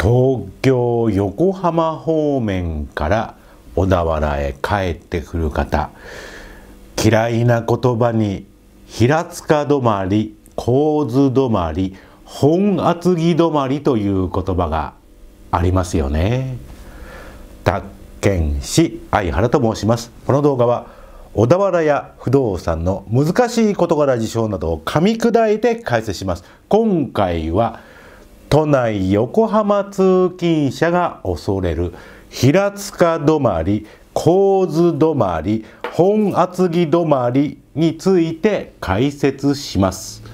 東京横浜方面から小田原へ帰ってくる方嫌いな言葉に平塚止まり構図止まり本厚木止まりという言葉がありますよね。宅建士相原と申しますこの動画は小田原や不動産の難しい事柄事象などを噛み砕いて解説します。今回は都内横浜通勤者が恐れる平塚止まり構図止まり本厚木止まりについて解説します。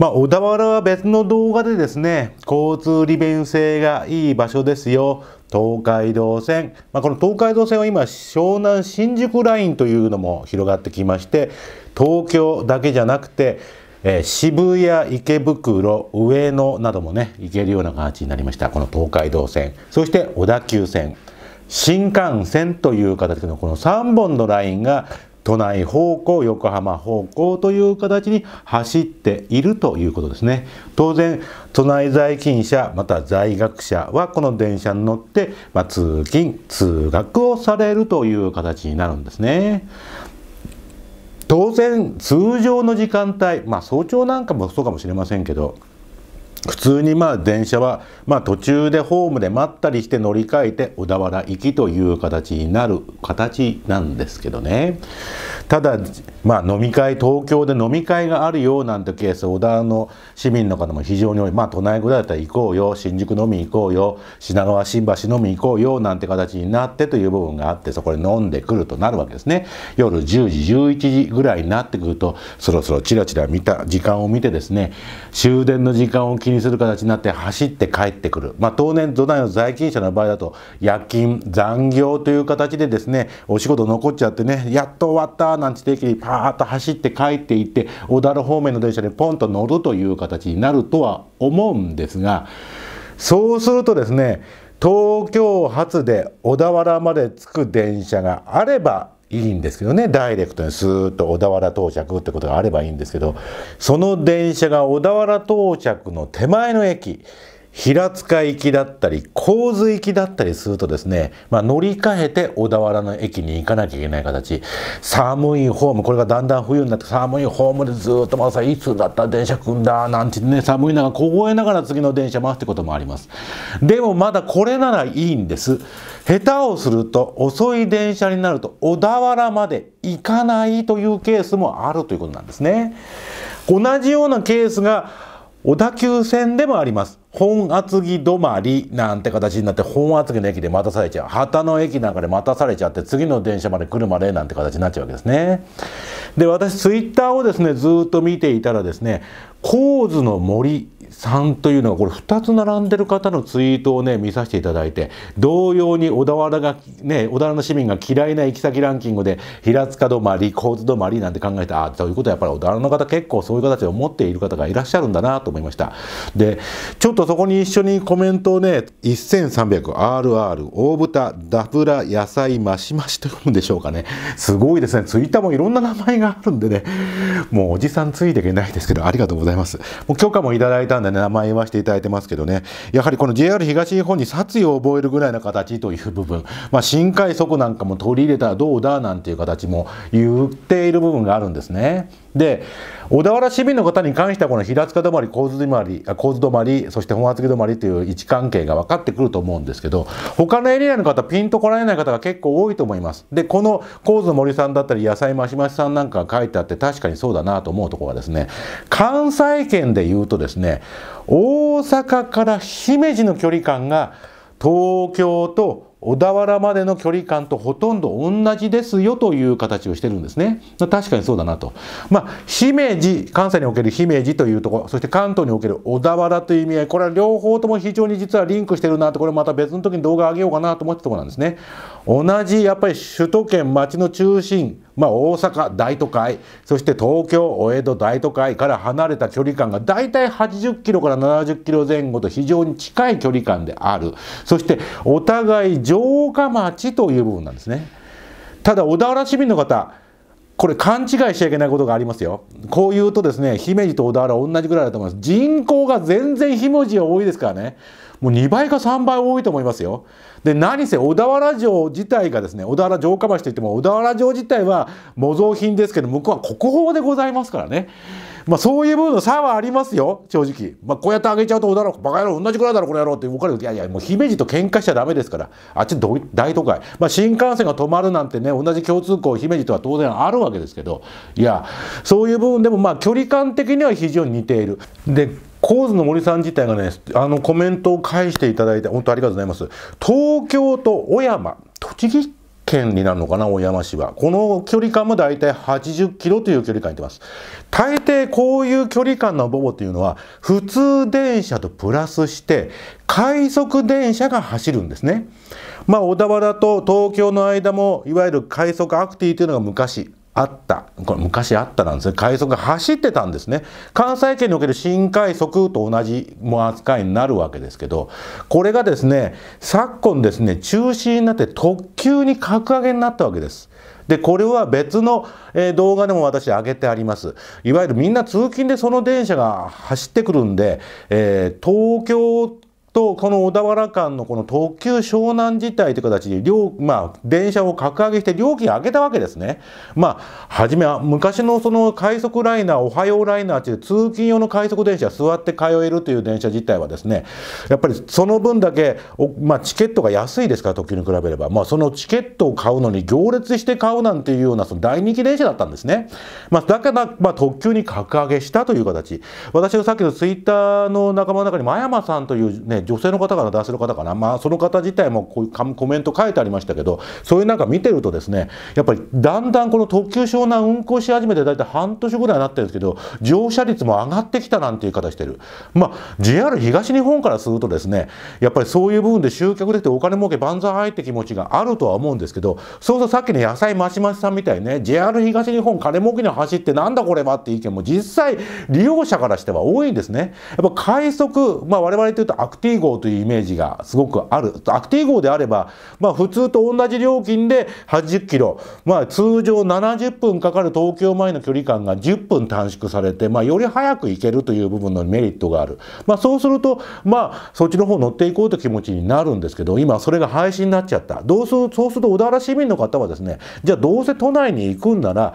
まあ、小田原は別の動画でですね交通利便性がいい場所ですよ東海道線、まあ、この東海道線は今湘南新宿ラインというのも広がってきまして東京だけじゃなくてえー、渋谷、池袋、上野などもね、行けるような形になりました。この東海道線。そして小田急線。新幹線という形のこの3本のラインが都内方向、横浜方向という形に走っているということですね。当然、都内在勤者、また在学者はこの電車に乗って、まあ、通勤、通学をされるという形になるんですね。当然通常の時間帯まあ早朝なんかもそうかもしれませんけど普通にまあ電車はまあ途中でホームで待ったりして乗り換えて小田原行きという形になる形なんですけどねただまあ飲み会東京で飲み会があるよなんてケース小田原の市民の方も非常に多いまあ都内ぐらいだったら行こうよ新宿飲み行こうよ品川新橋飲み行こうよなんて形になってという部分があってそこで飲んでくるとなるわけですね夜10時11時ぐらいになってくるとそろそろチラチラ見た時間を見てですね終電の時間を決にする形になって走って帰ってくる、まあ、当年土台の在勤者の場合だと夜勤残業という形でですねお仕事残っちゃってねやっと終わったなんて定期にパーッと走って帰っていって小樽方面の電車でポンと乗るという形になるとは思うんですがそうするとですね東京発で小田原まで着く電車があればいいんですけどねダイレクトにスーッと小田原到着ってことがあればいいんですけどその電車が小田原到着の手前の駅平塚行きだったり、神津行きだったりするとですね、まあ、乗り換えて小田原の駅に行かなきゃいけない形。寒いホーム、これがだんだん冬になって寒いホームでずっとまさいつだったら電車来んだ、なんてね、寒い中凍えながら次の電車待つってこともあります。でもまだこれならいいんです。下手をすると遅い電車になると小田原まで行かないというケースもあるということなんですね。同じようなケースが小田急線でもあります。本厚木止まりなんて形になって本厚木の駅で待たされちゃう旗の駅なんかで待たされちゃって次の電車まで来るまでなんて形になっちゃうわけですねで私ツイッターをですねずっと見ていたらですね「神津の森」んというのはこれ2つ並んでる方のツイートをね見させていただいて同様に小田原がね小田原の市民が嫌いな行き先ランキングで平塚止まり交津止まりなんて考えてああということはやっぱり小田原の方結構そういう形で思っている方がいらっしゃるんだなと思いましたでちょっとそこに一緒にコメントをね 1300RR 大豚ダブラ野菜マシマシと読むんでしょうかねすごいですねツイッターもいろんな名前があるんでねもうおじさんついていけないですけどありがとうございますもう許可もいただいたんでね、名前言わせていただいてますけどね、やはりこの JR 東日本に殺意を覚えるぐらいの形という部分、まあ、新快速なんかも取り入れたらどうだなんていう形も言っている部分があるんですね。で、小田原市民の方に関しては、この平塚止まり、構図止まり、構図止まり、そして本厚木止まりという位置関係が分かってくると思うんですけど、他のエリアの方、ピンとこられない方が結構多いと思います。で、この構図の森さんだったり、野菜増し増しさんなんかが書いてあって、確かにそうだなと思うところはですね、関西圏で言うとですね、大阪から姫路の距離感が東京と小田原までの距離感とほとんど同じですよという形をしてるんですね。確かにそうだなと。まあ、姫路、関西における姫路というところ、そして関東における小田原という意味合い、これは両方とも非常に実はリンクしてるなと、これまた別の時に動画上げようかなと思ったところなんですね。同じやっぱり首都圏町の中心、まあ、大阪大都会そして東京お江戸大都会から離れた距離感がだいたい80キロから70キロ前後と非常に近い距離感であるそしてお互い城下町という部分なんですねただ小田原市民の方これ勘違いしちゃいけないことがありますよ。こう言うとですね、姫路と小田原同じぐらいだと思います。人口が全然姫路は多いですからね。もう2倍か3倍多いと思いますよ。で、何せ小田原城自体がですね、小田原城下町といっても小田原城自体は模造品ですけど、向こうは国宝でございますからね。うんまあそういう部分の差はありますよ、正直。まあこうやってあげちゃうと、だろ、バカ野郎、同じくらいだろ、この野郎って動かれる。いやいや、もう姫路と喧嘩しちゃダメですから。あっち大都会。まあ新幹線が止まるなんてね、同じ共通項、姫路とは当然あるわけですけど、いや、そういう部分でもまあ距離感的には非常に似ている。で、構図の森さん自体がね、あのコメントを返していただいて、本当ありがとうございます。東京と小山、栃木県になるのかな、大山市は。この距離感も大体80キロという距離感にってます。大抵こういう距離感のボボというのは、普通電車とプラスして、快速電車が走るんですね。まあ、小田原と東京の間も、いわゆる快速アクティというのが昔、あった。これ昔あったなんですね。快速が走ってたんですね。関西圏における新快速と同じも扱いになるわけですけど、これがですね、昨今ですね、中止になって特急に格上げになったわけです。で、これは別の動画でも私上げてあります。いわゆるみんな通勤でその電車が走ってくるんで、えー、東京とこの小田原間のこの特急湘南自体という形で料、まあ、電車を格上げして料金上げたわけですね。まあ、初めは昔のその快速ライナーおはようライナーという通勤用の快速電車座って通えるという電車自体はですねやっぱりその分だけ、まあ、チケットが安いですから特急に比べれば、まあ、そのチケットを買うのに行列して買うなんていうようなその大人気電車だったんですね。まあ、だから、まあ、特急に格上げしたという形私のさっきのツイッターの仲間の中に真山さんというね女性の方から男性の方かなまあその方自体もこうコメント書いてありましたけどそういうなんか見てるとですねやっぱりだんだんこの特急湘南運行し始めて大体半年ぐらいになってるんですけど乗車率も上がってきたなんていう形してるまあ JR 東日本からするとですねやっぱりそういう部分で集客できてお金儲け万歳って気持ちがあるとは思うんですけどそうするとさっきの野菜ましましさんみたいにね JR 東日本金儲けに走ってなんだこれはっていう意見も実際利用者からしては多いんですねやっぱ快速まあ我々というとアクティ定号というイメージがすごくある。悪定号であれば、まあ普通と同じ料金で80キロ、まあ通常70分かかる東京前の距離感が10分短縮されて、まあより早く行けるという部分のメリットがある。まあそうすると、まあそっちの方乗っていこうという気持ちになるんですけど、今それが廃止になっちゃった。どうする、そうすると小田原市民の方はですね、じゃあどうせ都内に行くんなら、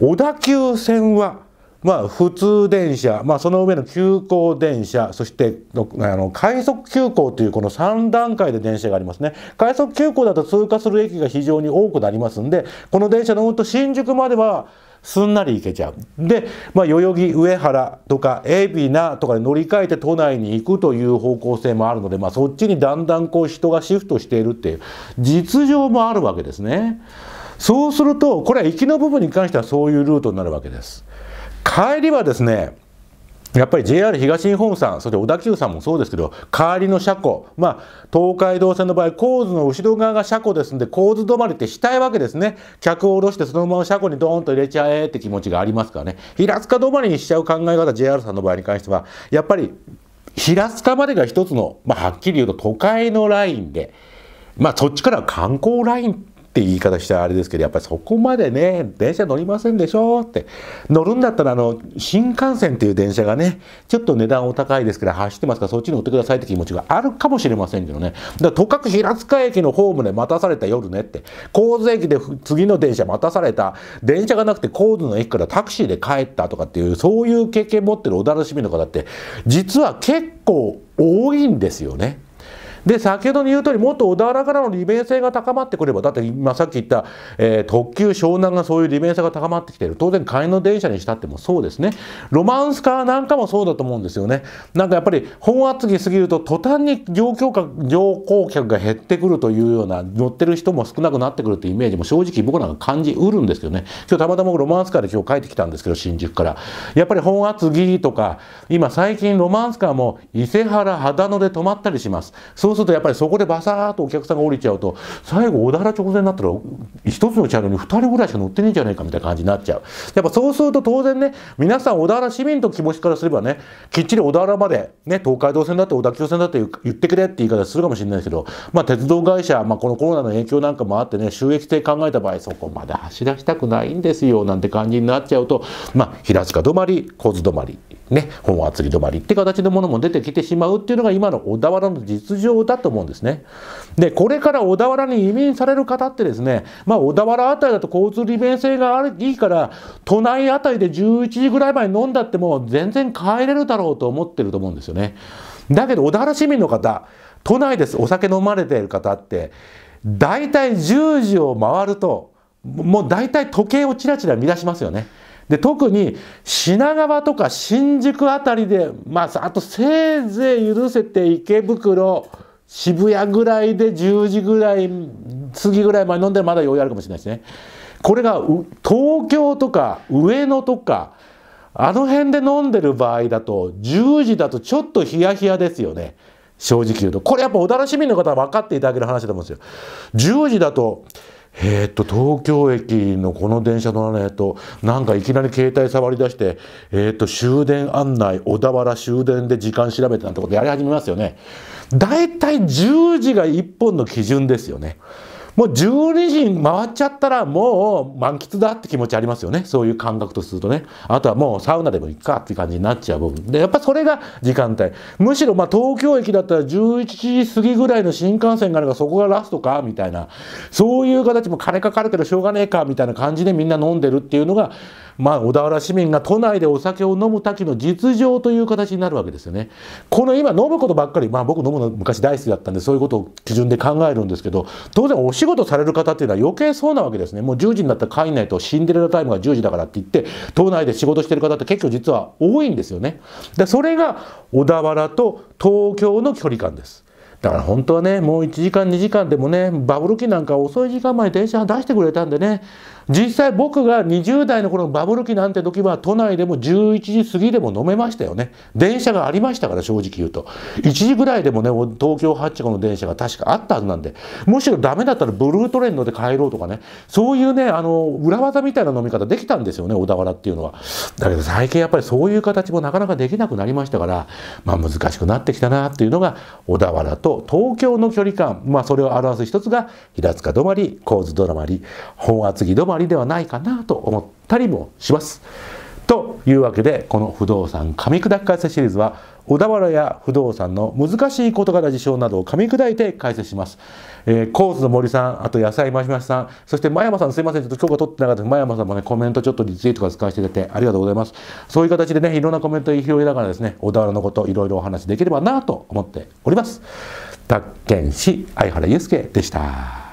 小田急線はまあ、普通電車、まあ、その上の急行電車、そしてあの快速急行というこの3段階で電車がありますね。快速急行だと通過する駅が非常に多くなりますんで、この電車乗ると新宿まではすんなり行けちゃう。で、まあ、代々木、上原とか海老名とかで乗り換えて都内に行くという方向性もあるので、まあ、そっちにだんだんこう人がシフトしているっていう実情もあるわけですね。そうすると、これは行きの部分に関してはそういうルートになるわけです。帰りはですね、やっぱり JR 東日本さん、そして小田急さんもそうですけど、代わりの車庫、まあ、東海道線の場合、構図の後ろ側が車庫ですんで、構図止まりってしたいわけですね。客を下ろして、そのまま車庫にドーンと入れちゃえって気持ちがありますからね。平塚止まりにしちゃう考え方、JR さんの場合に関しては、やっぱり、平塚までが一つの、まあ、はっきり言うと都会のラインで、まあ、そっちからは観光ラインって言い方したらあれですけどやっぱりそこまでね電車乗りませんでしょって乗るんだったらあの新幹線っていう電車がねちょっと値段お高いですから走ってますからそっちに乗ってくださいって気持ちがあるかもしれませんけどねだとかく平塚駅のホームで待たされた夜ねって神津駅で次の電車待たされた電車がなくて神津の駅からタクシーで帰ったとかっていうそういう経験持ってるお楽しみの方って実は結構多いんですよね。で先ほどに言う通りもっと小田原からの利便性が高まってくればだって今さっき言った、えー、特急湘南がそういう利便性が高まってきてる当然帰りの電車にしたってもそうですねロマンスカーなんかもそうだと思うんですよねなんかやっぱり本厚木すぎると途端に乗降客が減ってくるというような乗ってる人も少なくなってくるってイメージも正直僕なんか感じうるんですよね今日たまたまロマンスカーで今日帰ってきたんですけど新宿からやっぱり本厚木とか今最近ロマンスカーも伊勢原秦野で止まったりしますそうそうするとやっぱりそこでバサーっとお客さんが降りちゃうと最後小田原直前になったら一つの車両に2人ぐらいしか乗ってねえんじゃないかみたいな感じになっちゃうやっぱそうすると当然ね皆さん小田原市民と気持ちからすればねきっちり小田原まで、ね、東海道線だって小田急線だって言ってくれって言い方するかもしれないですけど、まあ、鉄道会社、まあ、このコロナの影響なんかもあってね収益性考えた場合そこまで走らしたくないんですよなんて感じになっちゃうと、まあ、平塚止まり小津止まりね、本厚木止まりって形のものも出てきてしまうっていうのが今の小田原の実情だと思うんですね。で、これから小田原に移民される方ってですね、まあ小田原辺りだと交通利便性があいいから、都内辺りで11時ぐらい前に飲んだっても全然帰れるだろうと思ってると思うんですよね。だけど小田原市民の方、都内です、お酒飲まれている方って、大体10時を回ると、もう大体時計をちらちら乱しますよね。で特に品川とか新宿辺りで、まあ、あとせいぜい許せて池袋渋谷ぐらいで10時ぐらい次ぐらいまで飲んでまだ余裕あるかもしれないですね。これが東京とか上野とかあの辺で飲んでる場合だと10時だとちょっとヒヤヒヤですよね正直言うとこれやっぱ小田原市民の方は分かっていただける話だと思うんですよ。10時だとえー、っと、東京駅のこの電車乗らないと、なんかいきなり携帯触り出して、えー、っと、終電案内、小田原終電で時間調べてなんてことやり始めますよね。大体10時が1本の基準ですよね。もう12時回っちゃったらもう満喫だって気持ちありますよね。そういう感覚とするとね。あとはもうサウナでも行くかっていう感じになっちゃう部分。で、やっぱそれが時間帯。むしろまあ東京駅だったら11時過ぎぐらいの新幹線があればそこがラストかみたいな。そういう形も金かかるけどしょうがねえかみたいな感じでみんな飲んでるっていうのが、まあ、小田原市民が都内でお酒を飲む時の実情という形になるわけですよね。この今飲むことばっかり、まあ、僕飲むの昔大好きだったんでそういうことを基準で考えるんですけど当然お仕事される方っていうのは余計そうなわけですね。もう10時になったら帰んないとシンデレラタイムが10時だからって言って都内で仕事してる方って結構実は多いんですよね。でそれが小田原と東京の距離感です。だから本当はね、もう1時間、2時間でもね、バブル期なんか遅い時間まで電車出してくれたんでね、実際僕が20代の頃のバブル期なんて時は都内でも11時過ぎでも飲めましたよね。電車がありましたから正直言うと。1時ぐらいでもね、東京発着の電車が確かあったはずなんで、むしろダメだったらブルートレンドで帰ろうとかね、そういうね、あの、裏技みたいな飲み方できたんですよね、小田原っていうのは。だけど最近やっぱりそういう形もなかなかできなくなりましたから、まあ難しくなってきたなっていうのが、小田原と東京の距離感、まあそれを表す一つが、平塚止まり、構図ドラマり、本厚木止まり、もありではないかなと思ったりもします。というわけでこの不動産噛み砕き解説シリーズは小田原や不動産の難しい事柄事象などを噛み砕いて解説します。えー、コースの森さん、あと野菜マシマシさん、そして真山さんすいません、ちょっと今日が撮ってなかったで真山さんもね、コメントちょっとリツイートが使わせていただいてありがとうございます。そういう形でね、いろんなコメントを拾いながらですね、小田原のこといろいろお話できればなと思っております。宅建師、相原祐介でした。